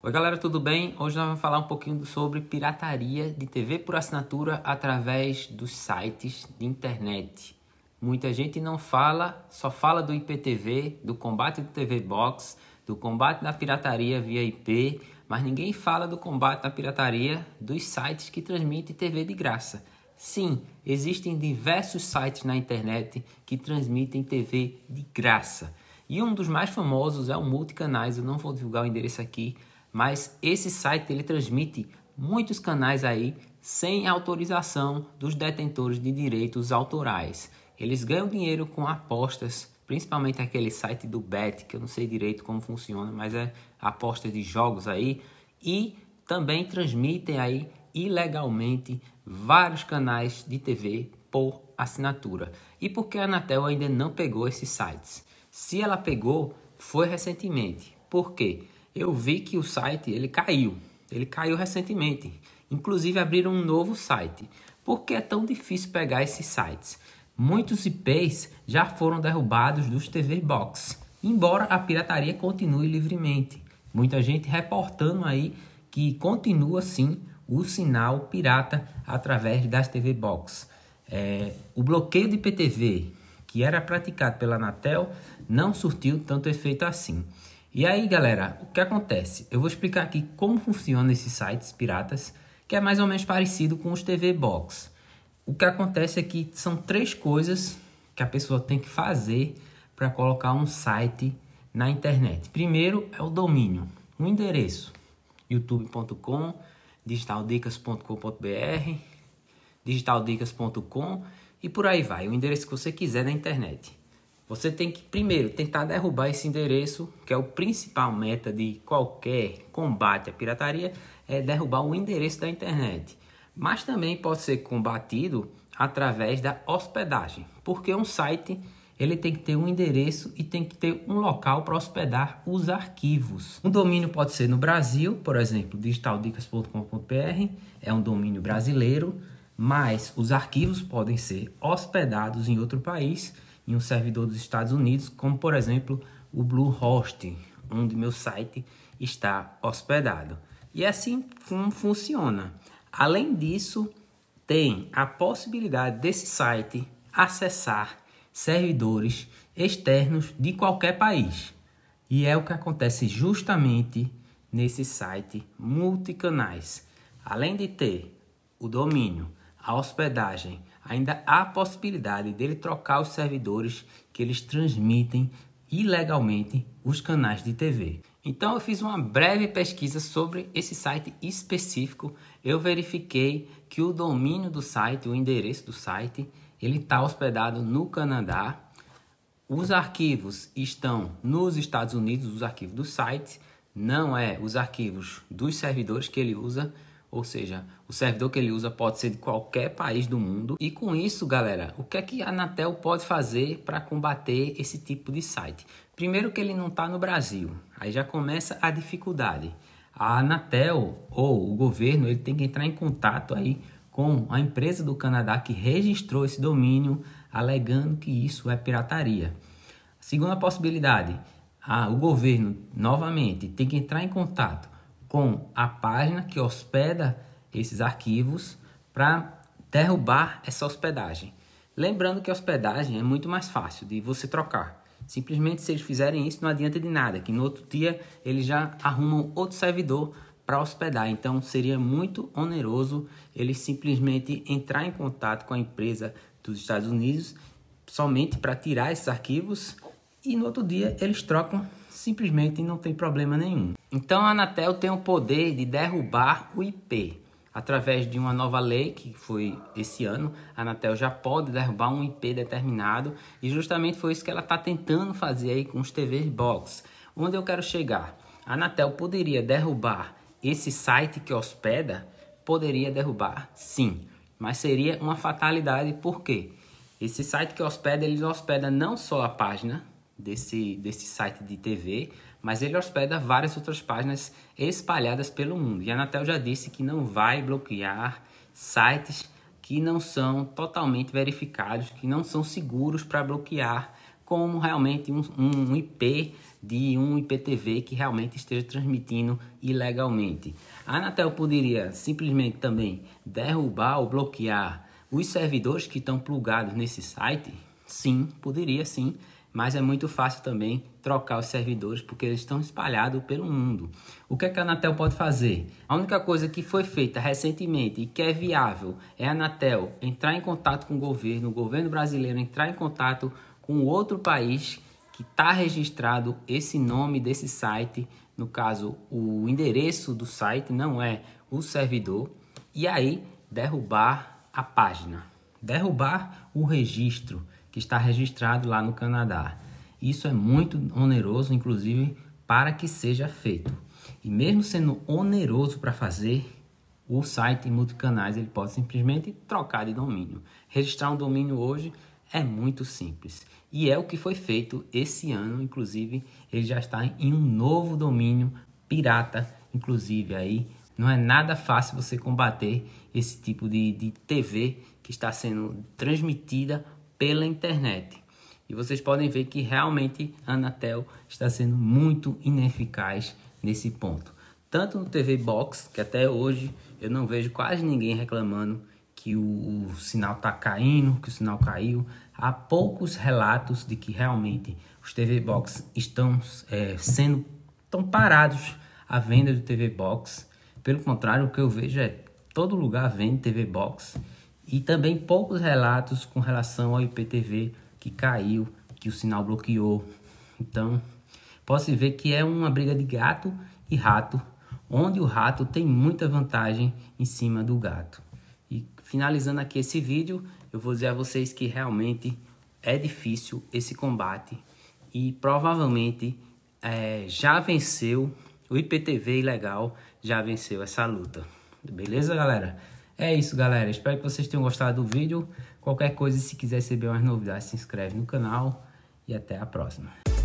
Oi galera, tudo bem? Hoje nós vamos falar um pouquinho sobre pirataria de TV por assinatura através dos sites de internet. Muita gente não fala, só fala do IPTV, do combate do TV Box, do combate da pirataria via IP, mas ninguém fala do combate da pirataria dos sites que transmitem TV de graça. Sim, existem diversos sites na internet que transmitem TV de graça. E um dos mais famosos é o Multicanais, eu não vou divulgar o endereço aqui, mas esse site ele transmite muitos canais aí sem autorização dos detentores de direitos autorais. Eles ganham dinheiro com apostas, principalmente aquele site do Bet, que eu não sei direito como funciona, mas é apostas de jogos aí e também transmitem aí ilegalmente vários canais de TV por assinatura. E por que a Anatel ainda não pegou esses sites? Se ela pegou, foi recentemente. Por quê? eu vi que o site ele caiu. Ele caiu recentemente. Inclusive abriram um novo site. Por que é tão difícil pegar esses sites? Muitos IPs já foram derrubados dos TV Box, embora a pirataria continue livremente. Muita gente reportando aí que continua sim o sinal pirata através das TV Box. É, o bloqueio de IPTV, que era praticado pela Anatel, não surtiu tanto efeito assim. E aí, galera, o que acontece? Eu vou explicar aqui como funciona esses sites piratas, que é mais ou menos parecido com os TV Box. O que acontece é que são três coisas que a pessoa tem que fazer para colocar um site na internet. Primeiro é o domínio, o endereço youtube.com, digitaldicas.com.br, digitaldicas.com e por aí vai, o endereço que você quiser na internet. Você tem que primeiro tentar derrubar esse endereço, que é o principal meta de qualquer combate à pirataria, é derrubar o endereço da internet. Mas também pode ser combatido através da hospedagem, porque um site ele tem que ter um endereço e tem que ter um local para hospedar os arquivos. Um domínio pode ser no Brasil, por exemplo, digitaldicas.com.br é um domínio brasileiro, mas os arquivos podem ser hospedados em outro país em um servidor dos Estados Unidos, como por exemplo o Bluehost, onde meu site está hospedado. E é assim como funciona. Além disso, tem a possibilidade desse site acessar servidores externos de qualquer país. E é o que acontece justamente nesse site multicanais. Além de ter o domínio, a hospedagem, ainda há a possibilidade dele trocar os servidores que eles transmitem ilegalmente os canais de TV. Então eu fiz uma breve pesquisa sobre esse site específico. Eu verifiquei que o domínio do site, o endereço do site, ele está hospedado no Canadá. Os arquivos estão nos Estados Unidos, os arquivos do site, não é os arquivos dos servidores que ele usa, ou seja, o servidor que ele usa pode ser de qualquer país do mundo. E com isso, galera, o que é que a Anatel pode fazer para combater esse tipo de site? Primeiro que ele não está no Brasil. Aí já começa a dificuldade. A Anatel ou o governo, ele tem que entrar em contato aí com a empresa do Canadá que registrou esse domínio, alegando que isso é pirataria. Segunda possibilidade, a o governo novamente tem que entrar em contato com a página que hospeda esses arquivos para derrubar essa hospedagem. Lembrando que a hospedagem é muito mais fácil de você trocar. Simplesmente se eles fizerem isso não adianta de nada, que no outro dia eles já arrumam outro servidor para hospedar. Então seria muito oneroso eles simplesmente entrar em contato com a empresa dos Estados Unidos somente para tirar esses arquivos e no outro dia eles trocam simplesmente não tem problema nenhum. Então a Anatel tem o poder de derrubar o IP. Através de uma nova lei que foi esse ano, a Anatel já pode derrubar um IP determinado e justamente foi isso que ela está tentando fazer aí com os TV Box. Onde eu quero chegar? A Anatel poderia derrubar esse site que hospeda? Poderia derrubar, sim, mas seria uma fatalidade porque esse site que hospeda, ele hospeda não só a página desse, desse site de TV, mas ele hospeda várias outras páginas espalhadas pelo mundo. E a Anatel já disse que não vai bloquear sites que não são totalmente verificados, que não são seguros para bloquear, como realmente um, um IP de um IPTV que realmente esteja transmitindo ilegalmente. A Anatel poderia simplesmente também derrubar ou bloquear os servidores que estão plugados nesse site? Sim, poderia sim mas é muito fácil também trocar os servidores porque eles estão espalhados pelo mundo. O que, é que a Anatel pode fazer? A única coisa que foi feita recentemente e que é viável é a Anatel entrar em contato com o governo, o governo brasileiro entrar em contato com outro país que está registrado esse nome desse site, no caso o endereço do site não é o servidor, e aí derrubar a página, derrubar o registro que está registrado lá no Canadá. Isso é muito oneroso, inclusive, para que seja feito. E mesmo sendo oneroso para fazer, o site multicanais ele pode simplesmente trocar de domínio. Registrar um domínio hoje é muito simples. E é o que foi feito esse ano, inclusive, ele já está em um novo domínio pirata, inclusive aí não é nada fácil você combater esse tipo de, de TV que está sendo transmitida pela internet. E vocês podem ver que realmente a Anatel está sendo muito ineficaz nesse ponto. Tanto no TV Box, que até hoje eu não vejo quase ninguém reclamando que o, o sinal está caindo, que o sinal caiu. Há poucos relatos de que realmente os TV Box estão é, sendo tão parados a venda do TV Box. Pelo contrário, o que eu vejo é todo lugar vende TV Box e também poucos relatos com relação ao IPTV que caiu, que o sinal bloqueou. Então, posso ver que é uma briga de gato e rato, onde o rato tem muita vantagem em cima do gato. E finalizando aqui esse vídeo, eu vou dizer a vocês que realmente é difícil esse combate e provavelmente é, já venceu o IPTV ilegal, já venceu essa luta. Beleza, galera? É isso, galera. Espero que vocês tenham gostado do vídeo. Qualquer coisa, se quiser receber mais novidades, se inscreve no canal e até a próxima.